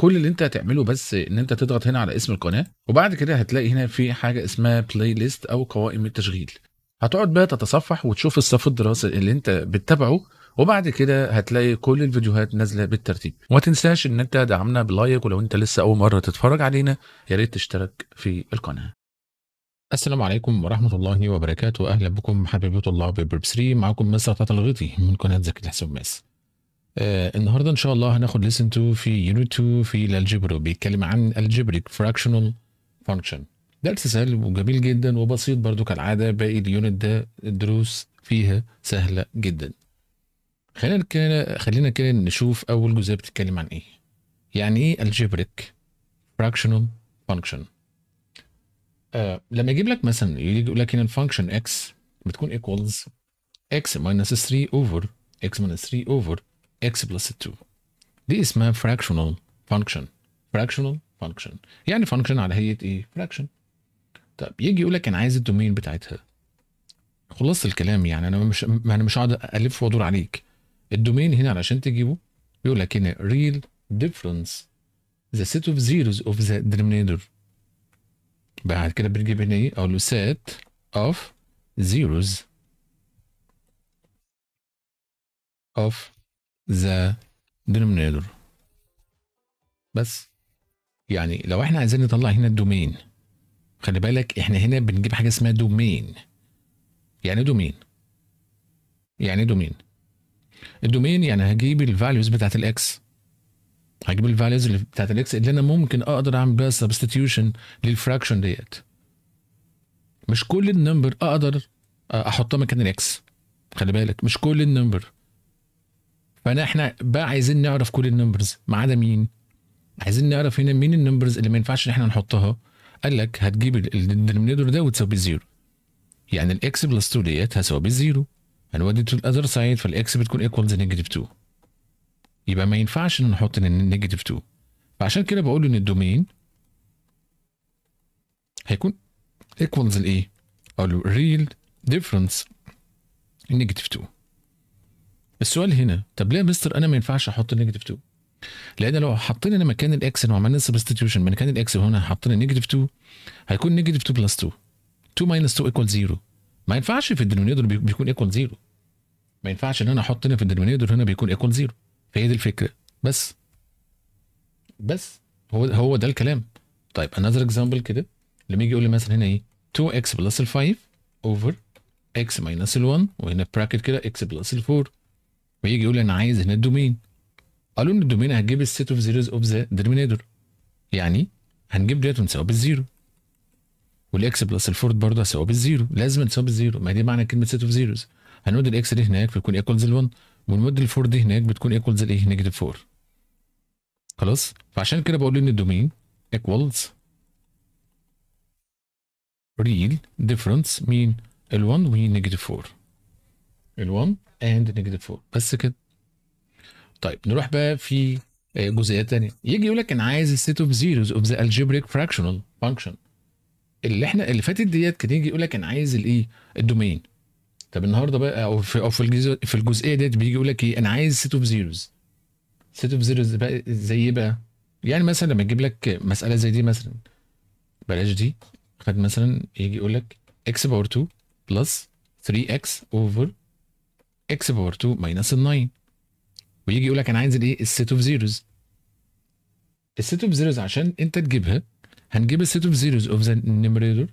كل اللي انت هتعمله بس ان انت تضغط هنا على اسم القناه وبعد كده هتلاقي هنا في حاجه اسمها بلاي ليست او قوائم التشغيل هتقعد بقى تتصفح وتشوف الصف الدراسي اللي انت بتتابعه وبعد كده هتلاقي كل الفيديوهات نازله بالترتيب وما تنساش ان انت دعمنا بلايك ولو انت لسه اول مره تتفرج علينا يا ريت تشترك في القناه السلام عليكم ورحمة الله وبركاته أهلا بكم حبيبة الله ببرب 3 معكم مصر الغيطي من قناة زكي ماس آه النهارده ان شاء الله هناخد ليسن 2 في يونت 2 في الالجبرا بيتكلم عن الجبريك فراكشنال فانكشن درس سهل وجميل جدا وبسيط برضو كالعاده باقي اليونت ده الدروس فيها سهله جدا خلينا كده خلينا كده نشوف اول جزئيه بتتكلم عن ايه يعني ايه الجبريك فراكشنال فانكشن آه لما يجيب لك مثلا يجي يقول لك ان الفانكشن اكس بتكون ايكوالز اكس ماينس 3 اوفر اكس ماينس 3 اوفر x بلس 2 دي اسمها fractional function fractional function يعني function على هيئه ايه fraction طب يجي يقول لك انا عايز الدومين بتاعتها خلاصه الكلام يعني انا مش ما انا مش هقعد الف وادور عليك الدومين هنا علشان تجيبه بيقول لك هنا real difference the set of zeros of the denominator بعد كده بنجيب هنا ايه اقول له set of zeros of the denominator بس يعني لو احنا عايزين نطلع هنا الدومين خلي بالك احنا هنا بنجيب حاجه اسمها دومين يعني إيه دومين يعني إيه دومين الدومين يعني هجيب الفاليوز بتاعت الاكس هجيب الفاليوز اللي بتاعت الاكس اللي انا ممكن اقدر اعمل بيها سبستيتيوشن للفراكشن ديت مش كل النمبر اقدر احطها مكان الاكس خلي بالك مش كل النمبر فانا احنا بقى عايزين نعرف كل النمبرز ما عدا مين عايزين نعرف هنا مين النمبرز اللي ما ينفعش ان احنا نحطها قال لك هتجيب الدينومينيتور ده وتساوي زيرو يعني الاكس بلس 2 ديت هتساوي بالزيرو هنودي تو الاذر سايد فالاكس بتكون ايكوالز نيجاتيف 2 يبقى ما ينفعش ان نحط نيجاتيف 2 فعشان كده بقول ان الدومين هيكون ايكوالز لايه؟ او الريل ديفرنس نيجاتيف 2 السؤال هنا طب ليه يا مستر انا ما ينفعش احط النيجاتيف 2 لان لو حطينا مكان الاكس لو عملنا سبستيتيوشن مكان الاكس هنا حطينا نيجاتيف 2 هيكون نيجاتيف 2 بلس 2 2 ماينس 2 ايكوال 0 ما ينفعش في الدينومينيتور بيكون ايكوال 0 ما ينفعش ان انا احط هنا في الدينومينيتور هنا بيكون ايكوال 0 فهي دي الفكره بس بس هو هو ده الكلام طيب انذر اكزامبل كده لما يجي يقول لي مثلا هنا ايه 2x بلس 5 اوفر x ماينس 1 وهنا براكت كده x بلس 4 ويجي يقول انا عايز هنا الدومين قالوا ان الدومين هتجيب السيت اوف زيروز اوف ذا ديرمينيتور يعني هنجيب ديت ونساويها بالزيرو والاكس بلس الفورد برضه هساويها بالزيرو لازم تساوي بالزيرو ما دي معنى كلمه سيت اوف زيروز هنود الاكس دي هناك بتكون ايكوالز ال 1 ونود الفور دي هناك بتكون ايكوالز الايه نيجاتيف 4 خلاص فعشان كده بقول ان الدومين ايكوالز ريل ديفرنس مين ال1 نيجاتيف 4 ال1 اند نيجاتيف 4 بس كده طيب نروح بقى في آه، جزئيه ثانيه يجي يقول لك انا عايز السيت اوف زيروز اوف ذا الجبريك فراكشنال فانكشن اللي احنا اللي فاتت ديت كان يجي يقول لك انا عايز الايه الدومين طب النهارده بقى او في او في في الجزئيه ديت بيجي يقول لك ايه انا عايز سيت اوف زيروز سيت اوف زيروز بقى زي ايه بقى يعني مثلا لما يجيب لك مساله زي دي مثلا بلاش دي خد مثلا يجي يقول لك x باور 2 بلس 3x اوفر اكس باور 2 ماينس ال 9 ويجي يقول لك انا عايز الايه السيت اوف زيروز السيت اوف زيروز عشان انت تجيبها هنجيب السيت اوف زيروز اوف ذا نيمريتور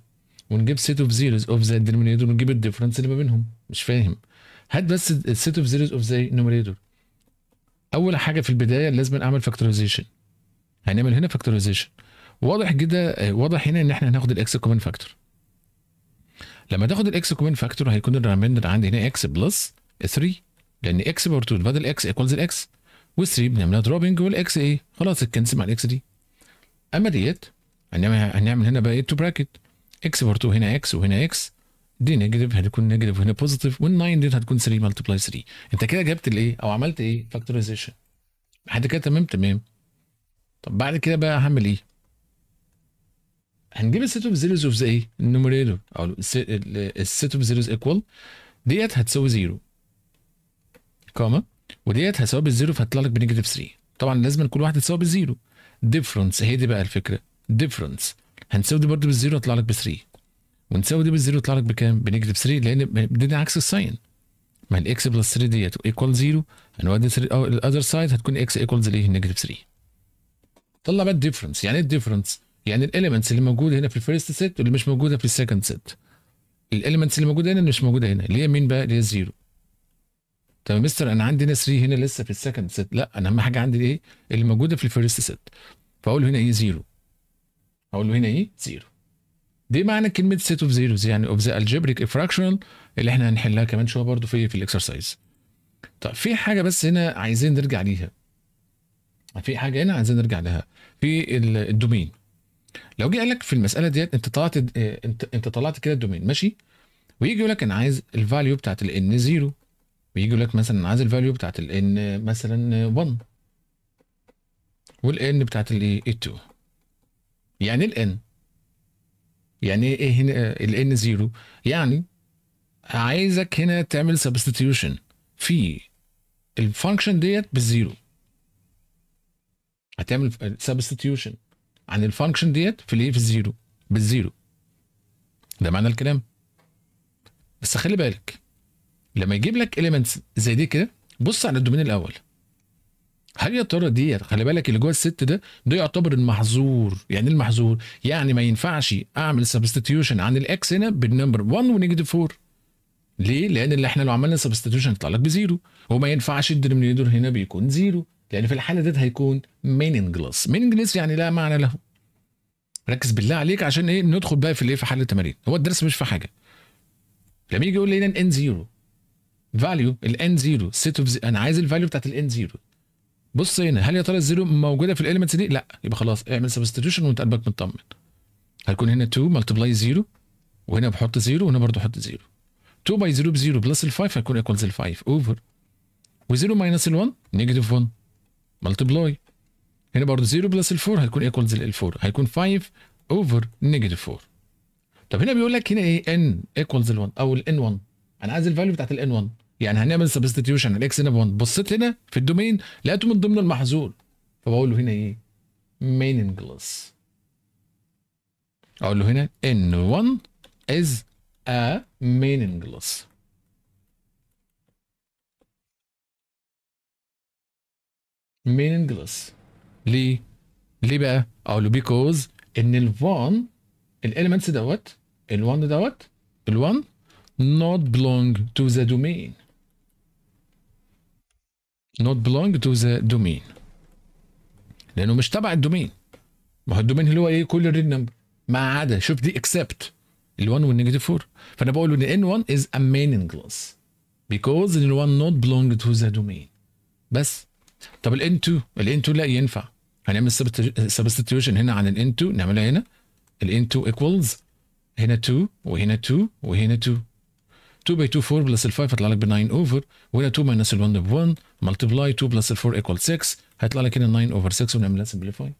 ونجيب سيت اوف زيروز اوف ذا دينومينيتور ونجيب الديفرنس اللي ما بينهم مش فاهم هات بس السيت اوف زيروز اوف ذا نيمريتور اول حاجه في البدايه لازم اعمل فاكتورايزيشن هنعمل هنا فاكتورايزيشن واضح جدا واضح هنا ان احنا هناخد الاكس كومن فاكتور لما تاخد الاكس كومن فاكتور هيكون الريمايندر عندي هنا اكس بلس 3 لان اكس باور 2 بدل اكس ايكوالز الاكس و 3 بنعملها دروبنج والاكس ايه خلاص اتكنسل مع الاكس دي اما ديت هنعمل هنعمل هنا بقى ايه تو براكت اكس باور 2 هنا اكس وهنا اكس دي نيجاتيف هتكون نيجاتيف وهنا بوزيتيف وال9 ديت هتكون 3 ملتبلاي 3 انت كده جبت الايه او عملت ايه فاكتورايزيشن لحد كده تمام تمام طب بعد كده بقى هعمل ايه هنجيب السيت اوف زيروز اوف ذا ايه النوميريتور او السيت اوف زيروز ايكوال ديت هتساوي زيرو كاما وديت هتساوي بالزيرو فهتطلع لك بنيجاتيف 3 طبعا لازم كل واحده تساوي بالزيرو ديفرنس هي دي بقى الفكره ديفرنس هنساوي دي برضه بالزيرو هتطلع لك ب 3 ونساوي دي بالزيرو يطلع لك بكام؟ بنيجاتيف 3 لان دي, عكس الساين ما الاكس بلس 3 ديت ايكوال 0 هنودي الاذر سايد هتكون اكس ايكوالز ليه نيجاتيف 3 طلع بقى الديفرنس يعني ايه الديفرنس؟ يعني الاليمنتس اللي موجوده هنا في الفيرست سيت واللي مش موجوده في السكند سيت الاليمنتس اللي موجوده هنا اللي مش موجوده هنا اللي هي مين بقى؟ اللي هي 0 طب يا مستر انا عندي ناس 3 هنا لسه في السكند سيت لا انا اهم حاجه عندي ايه اللي موجوده في الفيرست سيت فاقول له هنا ايه زيرو اقول له هنا ايه زيرو دي معنى كلمه سيت اوف زيروز يعني اوف ذا الجبريك افراكشنال اللي احنا هنحلها كمان شويه برضو في في الاكسرسايز طب في حاجه بس هنا عايزين نرجع ليها في حاجه هنا عايزين نرجع لها في الدومين لو جه قال لك في المساله ديت انت طلعت انت انت طلعت كده الدومين ماشي ويجي يقول لك انا عايز الفاليو بتاعت الان زيرو بيجي يقول لك مثلا عايز الفاليو بتاعت ال n مثلا 1 وال n بتاعت ال 2 يعني ال n يعني ايه هنا ال n 0 يعني عايزك هنا تعمل سبستيوشن في الفانكشن ديت بالزيرو هتعمل سبستيوشن عن الفانكشن ديت في الايه في الزيرو بالزيرو ده معنى الكلام بس خلي بالك لما يجيب لك اليمنتس زي دي كده بص على الدومين الاول هل يا ترى ديت خلي بالك اللي جوه الست ده ده يعتبر المحظور يعني إيه المحظور يعني ما ينفعش اعمل سبستيتيوشن عن الاكس هنا بالنمبر 1 ونيجاتيف 4 ليه؟ لان اللي احنا لو عملنا سبستيتيوشن يطلع لك بزيرو وما ينفعش الدينومينيتور هنا بيكون زيرو لان في الحاله ديت هيكون مينينجلس مينينجلس يعني لا معنى له ركز بالله عليك عشان ايه ندخل بقى في الايه في حل التمارين هو الدرس مش في حاجه لما يجي يقول لي ان زيرو فاليو الان زيرو سيت اوف انا عايز الفاليو بتاعت الان زيرو بص هنا هل يا ترى الزيرو موجوده في الاليمنتس دي؟ لا يبقى خلاص اعمل سبستيتيوشن وانت قلبك مطمن. هيكون هنا 2 ملتبلاي 0 وهنا بحط 0 وهنا برضه بحط 0. 2 باي 0 بزيرو 0 بلس ال 5 هيكون ايكوالز ال 5 اوفر. و0 ماينس ال 1 نيجاتيف 1 ملتبلاي. هنا برضه 0 بلس ال 4 هيكون ايكوالز ال 4 هيكون 5 اوفر نيجاتيف 4. طب هنا بيقول لك هنا ايه؟ n ايكوالز ال 1 او ال n 1 انا عايز الفاليو بتاعت ال n 1 يعني هنعمل سبستيوشن على اكس هنا بصيت هنا في الدومين لقيته من ضمن المحظور فبقول له هنا ايه meaningless اقول له هنا ان 1 is a meaningless meaningless ليه ليه بقى اقول له because ان ال1 الاليمنتس دوت ال1 دوت ال1 not belong to the domain not belong to the domain لانه مش تبع الدومين ما هو الدومين اللي هو ايه كل الريد نمبر ما عدا شوف دي اكسبت ال1 والنيجاتيف 4 فانا بقول ان n1 is a بيكوز because n1 not belong to the domain بس طب ال 2 ال 2 لا ينفع هنعمل سبستيتيوشن هنا عن ال 2 نعملها هنا ال 2 ايكوالز هنا 2 وهنا 2 وهنا 2 2 باي 2 4 بلس ال 5 هطلع لك ب 9 اوفر وهنا 2 minus ال 1 ب 1 ملتبلاي 2 بلس 4 ايكوال 6 هيطلع لك هنا 9 اوفر 6 ونعمل سمبليفاي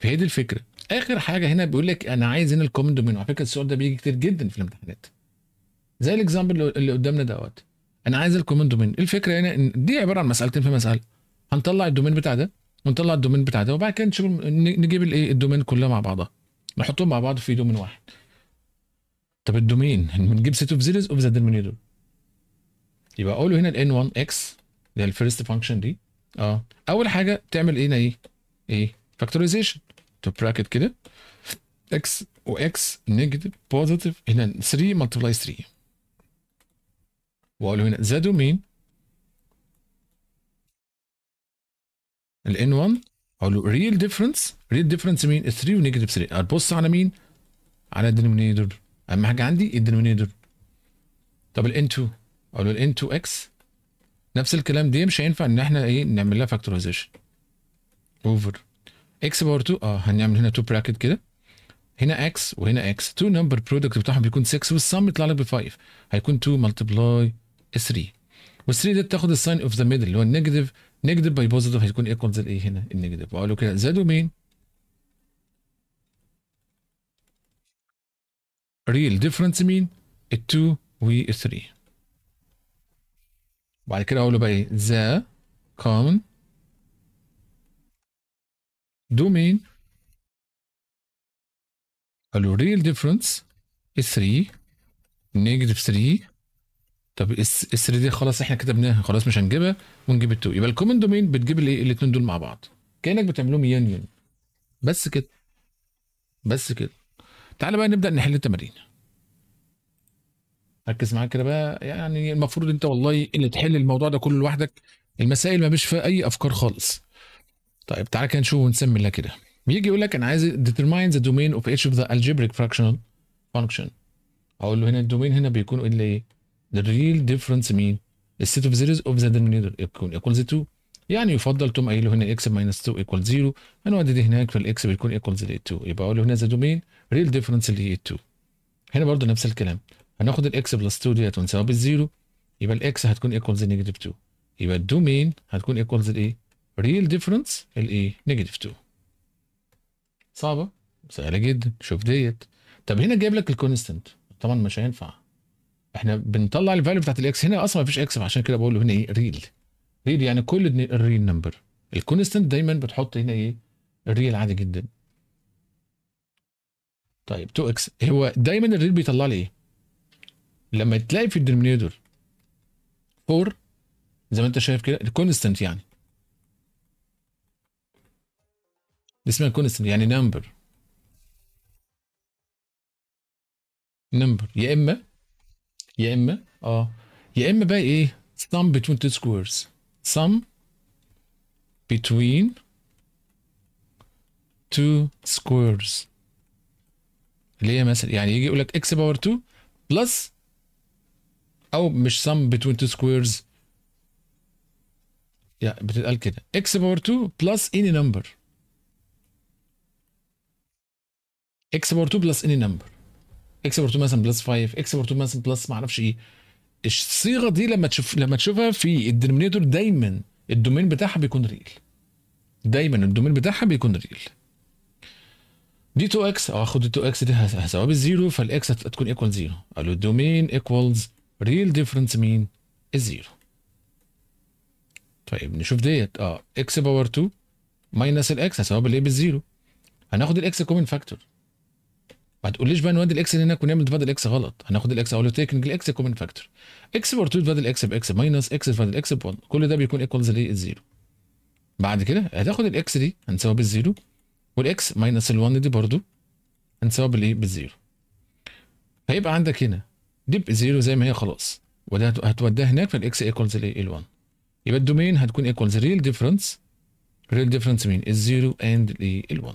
فهي دي الفكره اخر حاجه هنا بيقول لك انا عايز هنا الكومن دومين على فكره السؤال ده بيجي كتير جدا في الامتحانات زي الاكزامبل اللي قدامنا دوت انا عايز الكومن دومين الفكره هنا ان دي عباره عن مسالتين في مساله هنطلع الدومين بتاع ده ونطلع الدومين بتاع ده وبعد كده نشوف نجيب الايه الدومين كلها مع بعضها نحطهم مع بعض في دومين واحد طب الدومين بنجيب سيت اوف زيروز اوف ذا دول. يبقى اقوله هنا الان 1 اكس اللي هي الفيرست فانكشن دي اه اول حاجه تعمل إيه هنا ايه ايه فاكتورايزيشن تو براكت كده اكس x نيجاتيف بوزيتيف هنا 3 ملتبلاي 3 واقول هنا ذا دومين الان 1 اقول له ريل ديفرنس ريل ديفرنس مين 3 ونيجاتيف 3 هتبص على مين على الدينومينيتور اهم حاجه عندي الدينومينيتور طب الان 2 اقول له الان 2 اكس نفس الكلام دي مش هينفع ان احنا ايه نعمل لها فاكتورايزيشن اوفر اكس باور 2 اه هنعمل هنا 2 براكت كده هنا اكس وهنا اكس 2 نمبر برودكت بتاعهم بيكون 6 والسم يطلع لك ب 5 هيكون 2 ملتبلاي 3 وال3 دي بتاخد الساين اوف ذا ميدل اللي هو النيجاتيف نيجاتيف باي بوزيتيف هيكون ايكوالز الايه هنا النيجاتيف واقول له كده ذا دومين real difference mean ال2 و 3 وبعد كده اقول له بقى ايه ذا كومن دومين قال له ريل ديفرنس 3 نيجاتيف 3 طب اس 3 دي خلاص احنا كتبناها خلاص مش هنجيبها ونجيب التو يبقى الكومن دومين بتجيب الايه الاثنين دول مع بعض كانك بتعملهم يونيون بس كده بس كده تعالى بقى نبدا نحل التمارين ركز معايا كده بقى يعني المفروض انت والله اللي تحل الموضوع ده كله لوحدك المسائل ما مش فيها اي افكار خالص طيب تعالى كده نشوف ونسمي لها كده بيجي يقول لك انا عايز ديترماين ذا دومين اوف اتش اوف ذا الجبريك فراكشنال فانكشن اقول له هنا الدومين هنا بيكون ايه اللي ايه الريل ديفرنس مين السيت اوف زيروز اوف ذا denominator يكون equals 2 يعني يفضل تقوم قايل له هنا x ماينس 2 ايكوال 0 انا دي هناك فالاكس بيكون equals 2 يبقى اقول له هنا ذا دومين ريل ديفرنس اللي هي 2 هنا برضه نفس الكلام هناخد الاكس بلس 2 ديت ونساويها بالزيرو يبقى الاكس هتكون ايكوالز نيجاتيف 2 يبقى الدومين هتكون ايكوالز الايه؟ ريل ديفرنس الايه؟ نيجاتيف 2 صعبه سهله جدا شوف ديت طب هنا جايب لك الكونستنت طبعا مش هينفع احنا بنطلع الفاليو بتاعت الاكس هنا اصلا ما فيش اكس عشان كده بقول له هنا ايه ريل ريل يعني كل الريل نمبر الكونستنت دايما بتحط هنا ايه الريل عادي جدا طيب 2 اكس هو دايما الريل بيطلع لي ايه لما تلاقي في الدينومينيتور 4 زي ما انت شايف كده الكونستنت يعني اسمها كونستنت يعني نمبر نمبر يا اما يا اما اه يا اما بقى ايه sum between two squares sum between two squares اللي هي مثلا يعني يجي يقول لك x باور 2 بلس او مش sum between two squares يعني بتتقال كده x باور 2 plus any number x باور 2 plus any number x باور 2 مثلا بلس 5 x باور 2 مثلا بلس ما اعرفش ايه الصيغه دي لما تشوف لما تشوفها في الدينومينيتور دايما الدومين بتاعها بيكون ريل دايما الدومين بتاعها بيكون ريل دي 2 اكس او اخد 2 اكس دي هساويها بالزيرو فالاكس هتكون ايكوال زيرو قالوا الدومين ايكوالز real difference مين الزيرو طيب نشوف ديت اه اكس باور 2 ماينس الاكس هساويها بالايه بالزيرو هناخد الاكس كومن فاكتور ما تقوليش بقى نودي الاكس هناك ونعمل تفادل الاكس غلط هناخد الاكس اقول له تيكنج الاكس كومن فاكتور اكس باور 2 تفادل الاكس باكس ماينس اكس تفادل الاكس ب1 كل ده بيكون ايكوالز ليه الزيرو بعد كده هتاخد الاكس دي هنساويها بالزيرو والاكس ماينس ال1 دي برضو هنساويها بالايه بالزيرو هيبقى عندك هنا دب زيرو زي ما هي خلاص وده هتوديها هناك فالاكس ايكوالز ال1 يبقى الدومين هتكون ايكوالز ريل ديفرنس ريل ديفرنس مين الزيرو اند ال1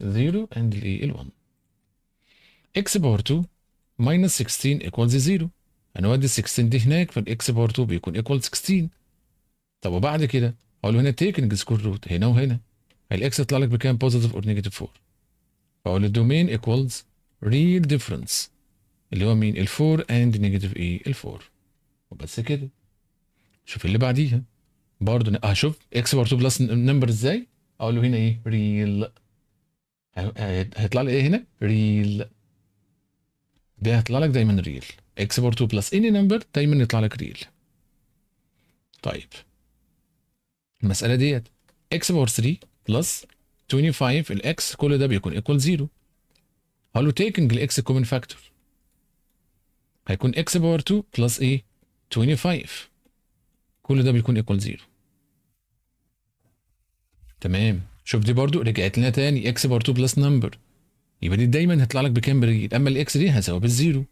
زيرو اند ال 1 اكس باور 2 ماينس 16 ايكوالز زيرو هنودي 16 دي هناك فالاكس باور 2 بيكون equal 16 طب وبعد كده اقول هنا تيكنج سكور روت هنا وهنا الاكس يطلع لك بكام positive اور negative 4 فاقول الدومين ايكوالز real difference اللي هو مين الفور اند نيجاتيف ايه الفور وبس كده شوف اللي بعديها برضه شوف اكس بار 2 بلس نمبر ازاي اقول له هنا ايه ريل هيطلع لي ايه هنا ريل ده هيطلع لك دايما ريل اكس بار 2 بلس اني نمبر دايما يطلع لك ريل طيب المساله ديت اكس باور 3 بلس 25 الاكس كل ده بيكون ايكوال 0 هقول له تيكنج الاكس كومن فاكتور هيكون x باور 2 بلس ايه 25 كل ده بيكون ايكوال 0 تمام شوف دي برضو رجعت لنا تاني x باور 2 بلس نمبر يبقى دي دايما هيطلع لك بكام بريل اما الاكس دي هساوي بالزيرو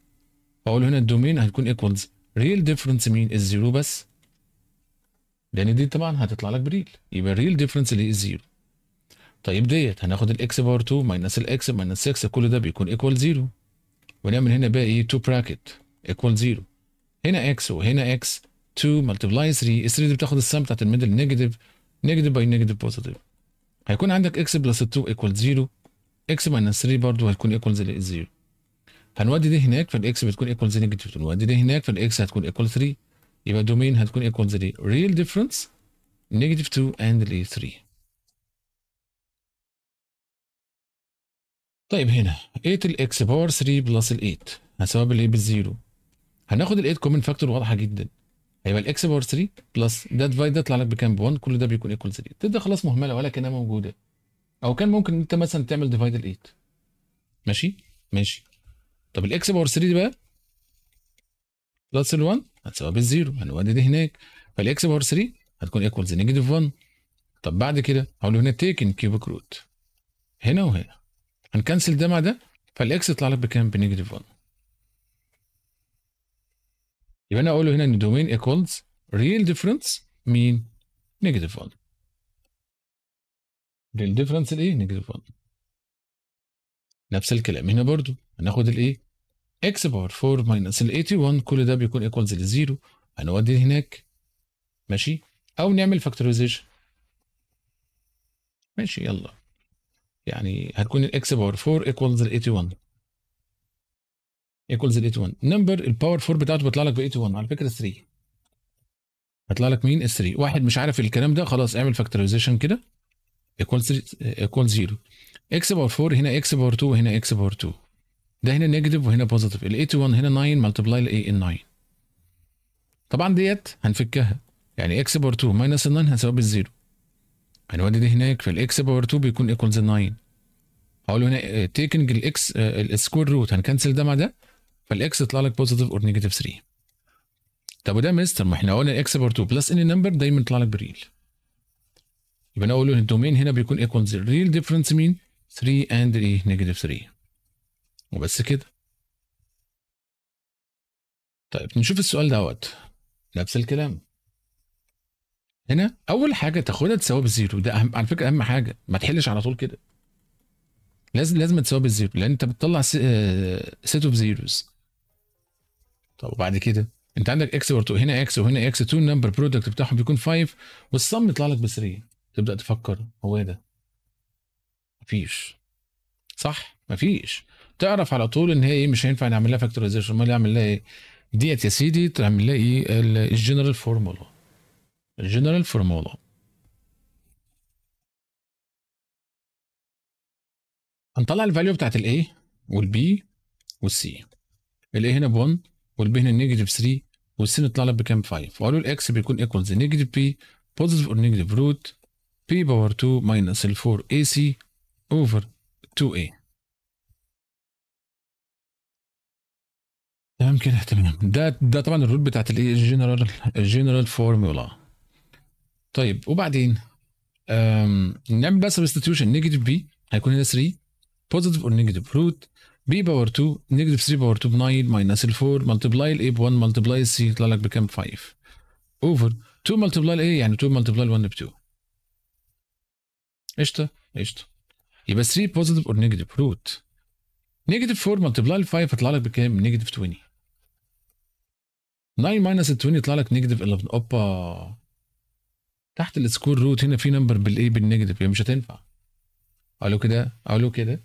اقول هنا الدومين هتكون ايكوالز ريل ديفرنس مين الزيرو بس لان دي طبعا هتطلع لك بريل يبقى الريل ديفرنس اللي هي الزيرو طيب ديت هناخد الاكس باور 2 ماينس الاكس ماينس 6 كل ده بيكون ايكوال زيرو ونعمل هنا بقى ايه 2 براكت ايكوال 0 هنا اكس وهنا اكس 2 ملتبلاي 3 3 دي بتاخد السم بتاعت الميدل نيجاتيف نيجاتيف باي نيجاتيف بوزيتيف هيكون عندك اكس بلس 2 ايكوال 0 اكس ماينس 3 برضه هتكون ايكوال 0 هنودي دي هناك فالاكس بتكون ايكوال نيجاتيف ونودي دي هناك فالاكس هتكون ايكوال 3 يبقى الدومين هتكون ايكوال 3 ريل ديفرنس نيجاتيف 2 اند 3 طيب هنا 8 الاكس باور 3 بلس ال 8 هساويها بالايه بالزيرو هناخد الايد كومن فاكتور واضحه جدا هيبقى الاكس باور 3 بلس ده ديفايد ده يطلع لك بكام ب 1 كل ده بيكون ايكوال 3 تبدا خلاص مهمله ولكنها موجوده او كان ممكن انت مثلا تعمل ديفايد الايد ماشي ماشي طب الاكس باور 3 دي بقى بلس ال1 هتساوي بالزيرو هنودي دي هناك فالاكس باور 3 هتكون ايكوال نيجاتيف 1 طب بعد كده هقول له هنا تيكن كيوبيك روت هنا وهنا هنكنسل ده مع ده فالاكس يطلع لك بكام بنيجاتيف 1 يبقى انا اقول له هنا ان دومين ايكوالز ريل ديفرنس مين نيجاتيف 1 ريل ديفرنس الايه نيجاتيف 1 نفس الكلام هنا برضو هناخد الايه x باور 4 ماينس ال 81 كل ده بيكون ايكوالز لزيرو هنودي هناك ماشي او نعمل فاكتوريزيشن ماشي يلا يعني هتكون الاكس باور 4 ايكوالز ال 81 ايكولز ال 81 نمبر الباور 4 بتاعته بيطلع لك ب 81 على فكره 3 هيطلع لك مين 3 واحد مش عارف الكلام ده خلاص اعمل فاكتوريزيشن كده ايكوال ايكوال 0 اكس باور 4 هنا اكس باور 2 وهنا اكس باور 2 ده هنا نيجاتيف وهنا بوزيتيف ال 81 هنا 9 ملتبلاي ل ال 9 طبعا ديت هنفكها يعني اكس باور 2 ماينس 9 هنساوي بالزيرو هنودي دي هناك فالاكس باور 2 بيكون ايكوالز 9 هقول هنا تيكنج الاكس السكوير روت هنكنسل ده مع ده فالاكس يطلع لك بوزيتيف اور نيجاتيف 3 طب وده مستر ما احنا قلنا الاكس بار 2 بلس اني نمبر دايما يطلع لك بريل يبقى انا اقول ان الدومين هنا بيكون ايكوال زيرو الريل ديفرنس مين 3 اند ايه نيجاتيف 3 وبس كده طيب نشوف السؤال دوت نفس الكلام هنا اول حاجه تاخدها تساوي بالزيرو ده أهم على فكره اهم حاجه ما تحلش على طول كده لازم لازم تساوي بالزيرو لان انت بتطلع سيت اوف زيروز طب وبعد كده انت عندك اكس ورتو هنا اكس وهنا اكس 2 نمبر برودكت بتاعهم بيكون 5 والصم يطلع لك ب 3 تبدا تفكر هو ايه ده؟ مفيش صح؟ مفيش تعرف على طول ان هي ايه مش هينفع نعمل لها فاكتورايزيشن امال اعمل لها ايه؟ ديت يا سيدي تعمل لها ايه؟ الجنرال فورمولا الجنرال فورمولا هنطلع الفاليو بتاعت الاي والبي والسي الاي هنا ب 1 والبين نيجاتيف 3 والسين طلع لك بكام 5 وقالوا الاكس بيكون ايكوالز نيجاتيف بي بوزيتيف اور نيجاتيف روت بي باور 2 ماينس ال 4 اي سي اوفر 2 اي تمام كده تمام ده ده طبعا الروت بتاعت الايه الجنرال الجنرال فورمولا طيب وبعدين نعمل بقى سبستيتيوشن نيجاتيف بي هيكون هنا 3 بوزيتيف اور نيجاتيف روت بي باور 2 نيجاتيف 3 باور 2 ب 9 ماينس ال 4 ملتبلاي الاي ب 1 ملتبلاي السي يطلع لك بكام 5 اوفر 2 ملتبلاي الاي يعني 2 ملتبلاي 1 ب 2 قشطه قشطه يبقى 3 بوزيتيف اور نيجاتيف روت نيجاتيف 4 ملتبلاي 5 يطلع لك بكام نيجاتيف 20 9 ماينس ال 20 يطلع لك نيجاتيف 11 اوبا تحت السكور روت هنا في نمبر بالاي بالنيجاتيف مش هتنفع قالوا كده قالوا كده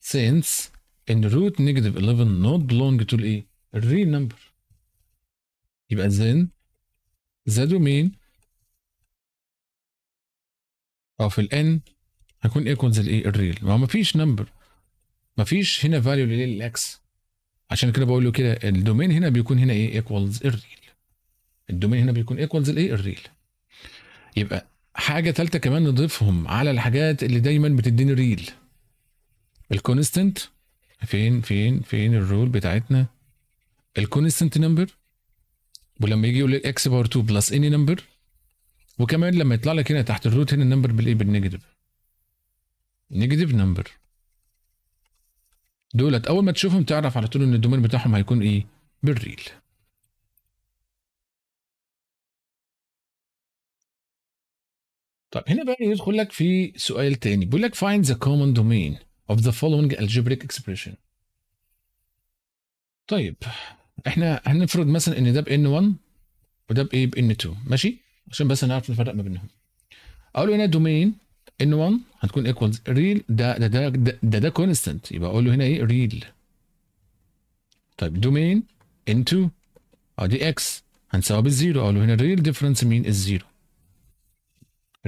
since ان روت نيجاتيف 11 نوت بلونج تو الايه؟ الريل نمبر يبقى زين ذا دومين of ال n هيكون ايكوالز الايه؟ الريل ما هو مفيش نمبر مفيش هنا فاليو للاكس عشان كده بقول له كده الدومين هنا بيكون هنا ايه؟ ايكوالز الريل الدومين هنا بيكون ايكوالز الايه؟ الريل يبقى حاجه ثالثه كمان نضيفهم على الحاجات اللي دايما بتديني ريل الكونستنت فين فين فين الرول بتاعتنا الكونستنت نمبر ولما يجي يقول لي اكس باور 2 بلس اني نمبر وكمان لما يطلع لك هنا تحت الروت هنا النمبر بالايه بالنيجاتيف نيجاتيف نمبر دولت اول ما تشوفهم تعرف على طول ان الدومين بتاعهم هيكون ايه بالريل طب هنا بقى يدخل لك في سؤال تاني بيقول لك فايند ذا كومن دومين of the following algebraic expression طيب احنا هنفرض مثلا ان ده ب n 1 وده ب ب n 2 ماشي عشان بس نعرف نفرق ما بينهم اقول هنا دومين ان 1 هتكون ايكوالز ريل ده ده ده ده ده, ده كونستنت يبقى اقول له هنا ايه ريل طيب دومين ان 2 اه دي اكس هنساويها بالزيرو اقول له هنا ريل ديفرنس مين الزيرو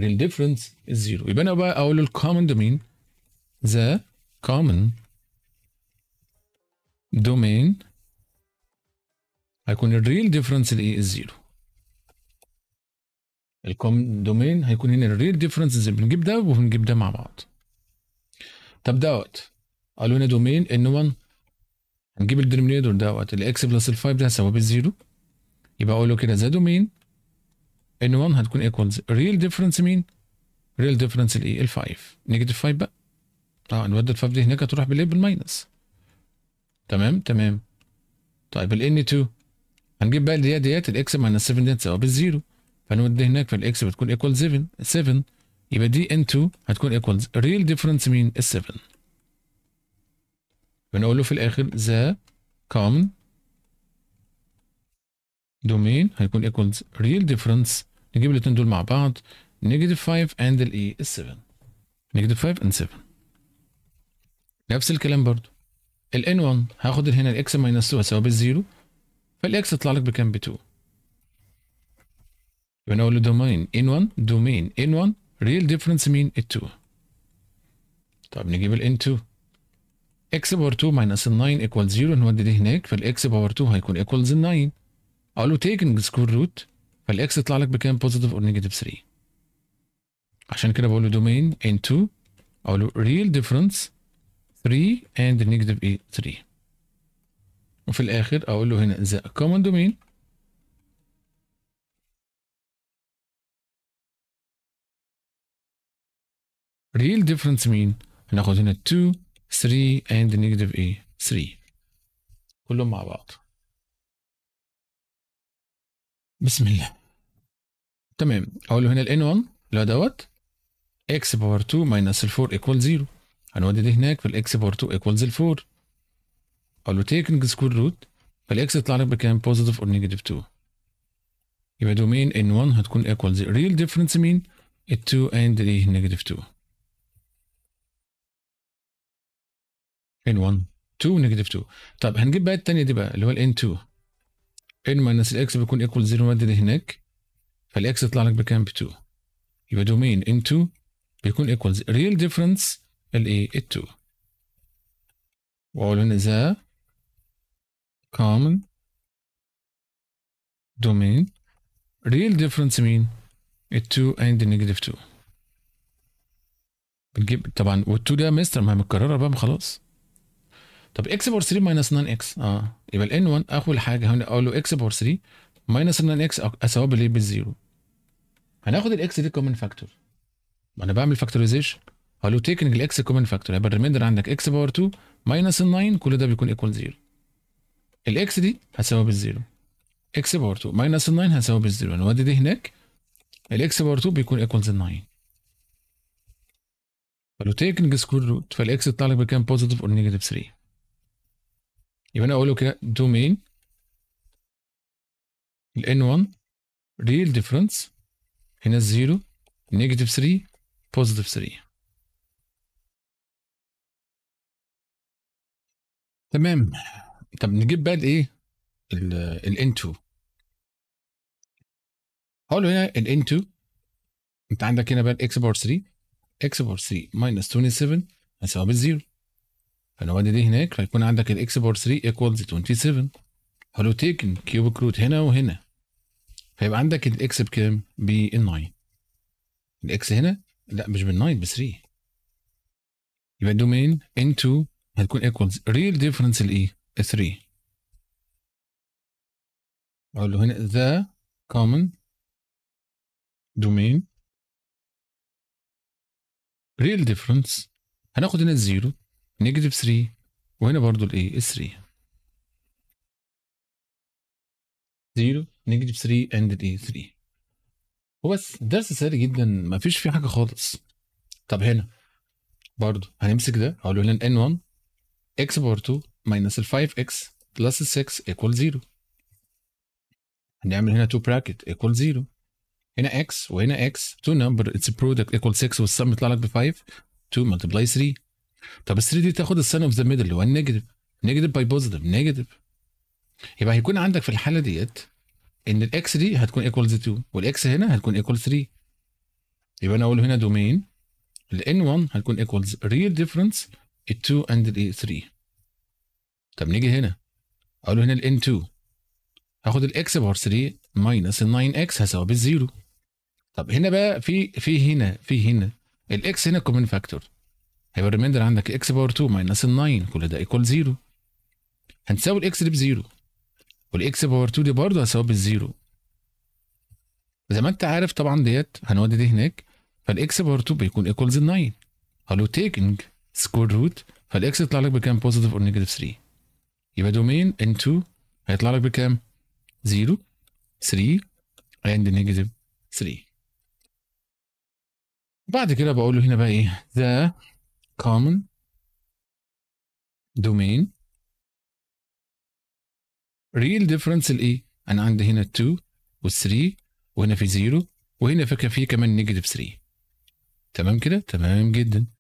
real difference الزيرو يبقى انا بقى اقول له الكومن دومين ذا common domain هيكون الريل ديفرنس الايه الزيرو الكومن دومين هيكون هنا الريل ديفرنس بنجيب ده وبنجيب ده مع بعض طب دوت قالوا لنا دومين ان 1 هنجيب الدينومينيتور دوت الاكس بلس ال5 ده هيساوي بالزيرو يبقى اقول له كده ذا دومين ان 1 هتكون ايكوالز ريل ديفرنس مين؟ ريل ديفرنس الايه؟ ال5 نيجاتيف 5 بقى اه الواد دي هناك هتروح بالايه بالماينس تمام تمام طيب الان N2 هنجيب بقى ديات ديات الاكس ماينس 7 ديت هتساوي بالزيرو فنودي هناك فالاكس بتكون ايكوال 7 7 يبقى دي N2 هتكون ايكوال ريل ديفرنس مين ال 7 بنقوله له في الاخر ذا كومن دومين هيكون ايكوالز ريل ديفرنس نجيب الاتنين دول مع بعض نيجاتيف 5 اند الاي 7 نيجاتيف 5 اند 7 نفس الكلام برضو ال n1 هاخد هنا X ماينس 2 هتساوي بالزيرو X يطلع لك بكام ب 2 يبقى اقول دومين n1 دومين n1 ريل ديفرنس مين ال 2 طب نجيب ال n2 X باور 2 ماينس 9 ايكوال 0 نودي دي هناك X باور 2 هيكون ايكوالز 9 اقول له تيكنج سكور روت X يطلع لك بكام بوزيتيف اور نيجاتيف 3 عشان كده بقول له دومين n2 اقول له ريل ديفرنس 3 and negative ايه 3 وفي الاخر اقول له هنا the common domain real difference مين هناخد هنا 2 3 and negative ايه 3 كلهم مع بعض بسم الله تمام اقول له هنا ال n1 اللي هو دوت x باور 2 minus 4 ايكوال 0 هنودد هناك فالاكس بار 2 ايكوالز 4 اقول له تيكنج سكوير روت فالاكس يطلع لك بكام بوزيتيف اور نيجاتيف 2 يبقى دومين ان 1 هتكون ايكوالز ريل ديفرنس مين ال 2 اند ايه نيجاتيف 2 ان 1 2 نيجاتيف 2 طب هنجيب بقى الثانيه دي بقى اللي هو الان 2 ان ماينس الاكس بيكون ايكوال 0 دي هناك فالاكس يطلع لك بكام ب 2 يبقى دومين ان 2 بيكون ايكوالز ريل ديفرنس الايه 2 وأقول إن ذا كومن دومين ريل ديفرنس مين التو اند نيجاتيف 2 بتجيب طبعا والتو ده مستر ما هي متكررة بقى خلاص طب اكس بور 3 ماينس 9 اكس اه يبقى الان 1 اول حاجه هنا اقول له اكس بور 3 ماينس 9 اكس اساويه بالايه بالزيرو هناخد الاكس دي كومن فاكتور ما انا بعمل فاكتوريزيشن قالوا تيكنج الاكس كومن فاكتور يبقى الريميندر عندك اكس باور 2 ماينس ال 9 كل ده بيكون ايكوال 0 الاكس دي هتساوي بالزيرو اكس باور 2 ماينس ال 9 هتساوي بالزيرو نودي يعني دي هناك الاكس باور 2 بيكون ايكوالز 9 فلو تيكنج سكوير روت فالاكس يطلع لك بكام بوزيتيف اور نيجاتيف 3 يبقى انا اقول له كده دومين n 1 ريل ديفرنس هنا 0 نيجاتيف 3 بوزيتيف 3 تمام طب نجيب بقى الايه الانتو هقول هنا الانتو انت عندك هنا بقى الاكس باور 3 اكس باور 3 ماينس 27 هتساوي بالزيرو فلو دي هناك هيكون عندك الاكس باور 3 ايكوالز 27 هلو تيكن كيوبيك روت هنا وهنا فيبقى عندك الاكس بكام؟ ب 9 الاكس هنا لا مش بال 9 ب 3 يبقى الدومين انتو هتكون ايكوالز ريل ديفرنس الايه 3 اقول له هنا ذا كومن دومين ريل ديفرنس هناخد هنا الزيرو نيجاتيف 3 وهنا برضه الايه 3 0 نيجاتيف 3 اند الايه 3 وبس درس سهل جدا مفيش فيه حاجه خالص طب هنا برضه هنمسك ده اقول له هنا ان 1 x باور 2 minus ال 5x plus ال 6 ايكوال 0 هنعمل هنا 2 bracket ايكوال 0 هنا x وهنا x 2 number its product ايكوال 6 والسم يطلع لك ب 5 2 multiply 3 طب ال 3 دي تاخد السن اوف ذا ميدل اللي هو النيجاتيف نيجاتيف باي بوزيتيف نيجاتيف يبقى هيكون عندك في الحاله ديت ان الاكس دي هتكون ايكوال 2 والاكس هنا هتكون ايكوال 3 يبقى انا اقول هنا دومين n 1 هتكون ايكوال ريل ديفرنس ال2 اند ال3 طب نيجي هنا اقول هنا الـ n2 هاخد الاكس باور 3 ماينس ال 9 اكس هساوي بالزيرو طب هنا بقى في في هنا في هنا الاكس هنا كومن فاكتور هيبقى الريميندر عندك اكس باور 2 ماينس ال 9 كل ده ايكوال زيرو هنساوي الاكس دي بزيرو والاكس باور 2 دي برضه هساوي بالزيرو زي ما انت عارف طبعا ديت هنودي دي هناك فالاكس باور 2 بيكون ايكوالز 9 هلو تيكنج سكوير روت فالاكس يطلع لك بكام بوزيتيف اور نيجاتيف 3 يبقى دومين ان 2 هيطلع لك بكام 0 3 اند نيجاتيف 3 بعد كده بقول له هنا بقى ايه ذا common دومين ريل ديفرنس الايه انا عندي هنا 2 و3 وهنا في 0 وهنا في في كمان نيجاتيف 3 تمام كده تمام جدا